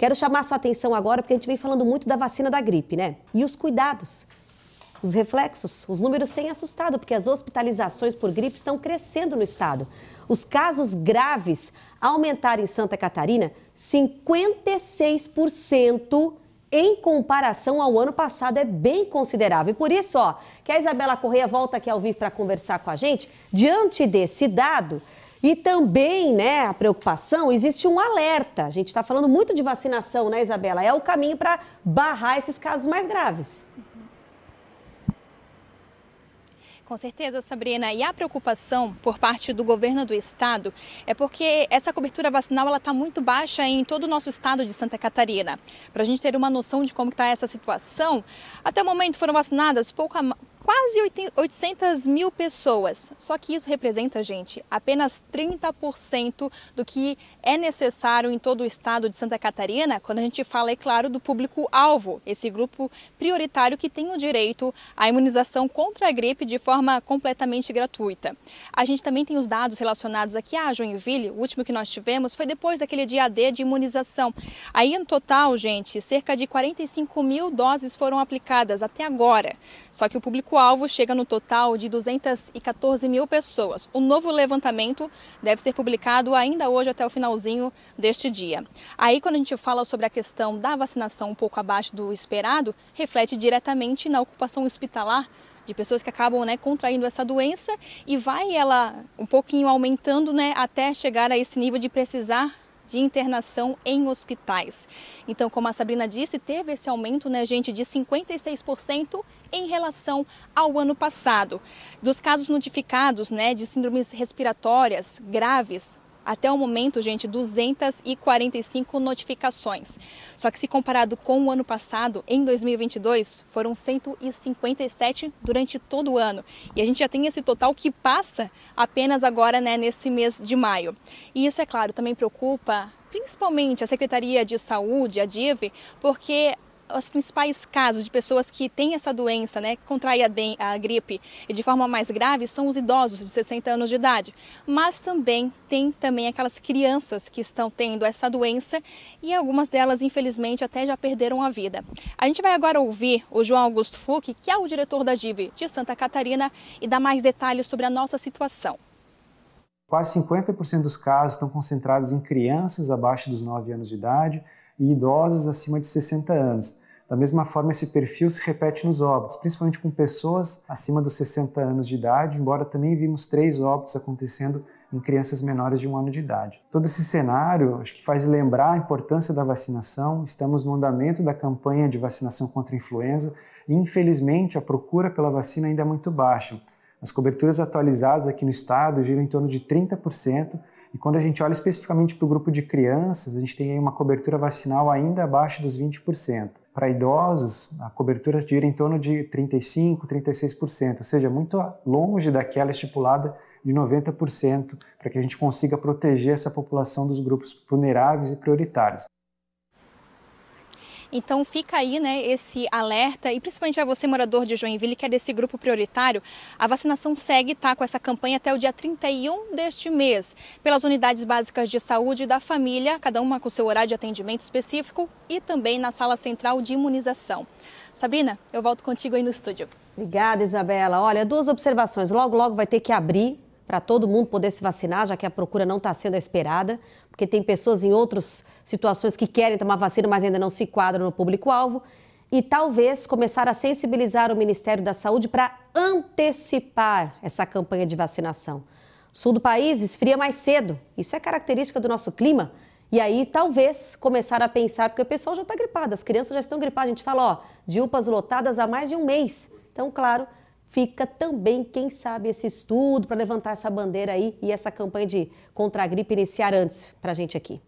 Quero chamar sua atenção agora, porque a gente vem falando muito da vacina da gripe, né? E os cuidados. Os reflexos, os números têm assustado, porque as hospitalizações por gripe estão crescendo no estado. Os casos graves aumentaram em Santa Catarina 56% em comparação ao ano passado é bem considerável. E por isso, ó, que a Isabela Correia volta aqui ao vivo para conversar com a gente. Diante desse dado, e também, né, a preocupação, existe um alerta. A gente está falando muito de vacinação, né, Isabela? É o caminho para barrar esses casos mais graves. Com certeza, Sabrina. E a preocupação por parte do governo do estado é porque essa cobertura vacinal ela está muito baixa em todo o nosso estado de Santa Catarina. Para a gente ter uma noção de como está essa situação, até o momento foram vacinadas pouco, quase 800 mil pessoas. Só que isso representa, gente, apenas 30% do que é necessário em todo o estado de Santa Catarina, quando a gente fala, é claro, do público-alvo, esse grupo prioritário que tem o direito à imunização contra a gripe de forma completamente gratuita. A gente também tem os dados relacionados aqui a Joinville, o último que nós tivemos foi depois daquele dia D de imunização. Aí, no total, gente, cerca de 45 mil doses foram aplicadas até agora. Só que o público público-alvo chega no total de 214 mil pessoas. O novo levantamento deve ser publicado ainda hoje até o finalzinho deste dia. Aí, quando a gente fala sobre a questão da vacinação um pouco abaixo do esperado, reflete diretamente na ocupação hospitalar de pessoas que acabam né, contraindo essa doença e vai ela um pouquinho aumentando né, até chegar a esse nível de precisar de internação em hospitais. Então, como a Sabrina disse, teve esse aumento, né, gente, de 56% em relação ao ano passado. Dos casos notificados, né, de síndromes respiratórias graves, até o momento, gente, 245 notificações. Só que se comparado com o ano passado, em 2022, foram 157 durante todo o ano. E a gente já tem esse total que passa apenas agora, né, nesse mês de maio. E isso, é claro, também preocupa principalmente a Secretaria de Saúde, a DIV, porque os principais casos de pessoas que têm essa doença, né, que contraem a, a gripe e de forma mais grave, são os idosos de 60 anos de idade. Mas também tem também aquelas crianças que estão tendo essa doença e algumas delas, infelizmente, até já perderam a vida. A gente vai agora ouvir o João Augusto Fuch, que é o diretor da GIV de Santa Catarina, e dar mais detalhes sobre a nossa situação. Quase 50% dos casos estão concentrados em crianças abaixo dos 9 anos de idade, e idosos acima de 60 anos. Da mesma forma, esse perfil se repete nos óbitos, principalmente com pessoas acima dos 60 anos de idade, embora também vimos três óbitos acontecendo em crianças menores de um ano de idade. Todo esse cenário acho que faz lembrar a importância da vacinação. Estamos no andamento da campanha de vacinação contra a influenza e, infelizmente, a procura pela vacina ainda é muito baixa. As coberturas atualizadas aqui no estado giram em torno de 30% e quando a gente olha especificamente para o grupo de crianças, a gente tem aí uma cobertura vacinal ainda abaixo dos 20%. Para idosos, a cobertura gira em torno de 35%, 36%, ou seja, muito longe daquela estipulada de 90% para que a gente consiga proteger essa população dos grupos vulneráveis e prioritários. Então fica aí né, esse alerta e principalmente a você, morador de Joinville, que é desse grupo prioritário, a vacinação segue tá, com essa campanha até o dia 31 deste mês, pelas unidades básicas de saúde da família, cada uma com seu horário de atendimento específico e também na sala central de imunização. Sabrina, eu volto contigo aí no estúdio. Obrigada, Isabela. Olha, duas observações. Logo, logo vai ter que abrir para todo mundo poder se vacinar, já que a procura não está sendo esperada, porque tem pessoas em outras situações que querem tomar vacina, mas ainda não se enquadram no público-alvo. E talvez começar a sensibilizar o Ministério da Saúde para antecipar essa campanha de vacinação. sul do país esfria mais cedo, isso é característica do nosso clima. E aí, talvez, começar a pensar, porque o pessoal já está gripado, as crianças já estão gripadas. A gente fala, ó, de UPAs lotadas há mais de um mês. Então, claro, fica também, quem sabe, esse estudo para levantar essa bandeira aí e essa campanha de contra a gripe iniciar antes para a gente aqui.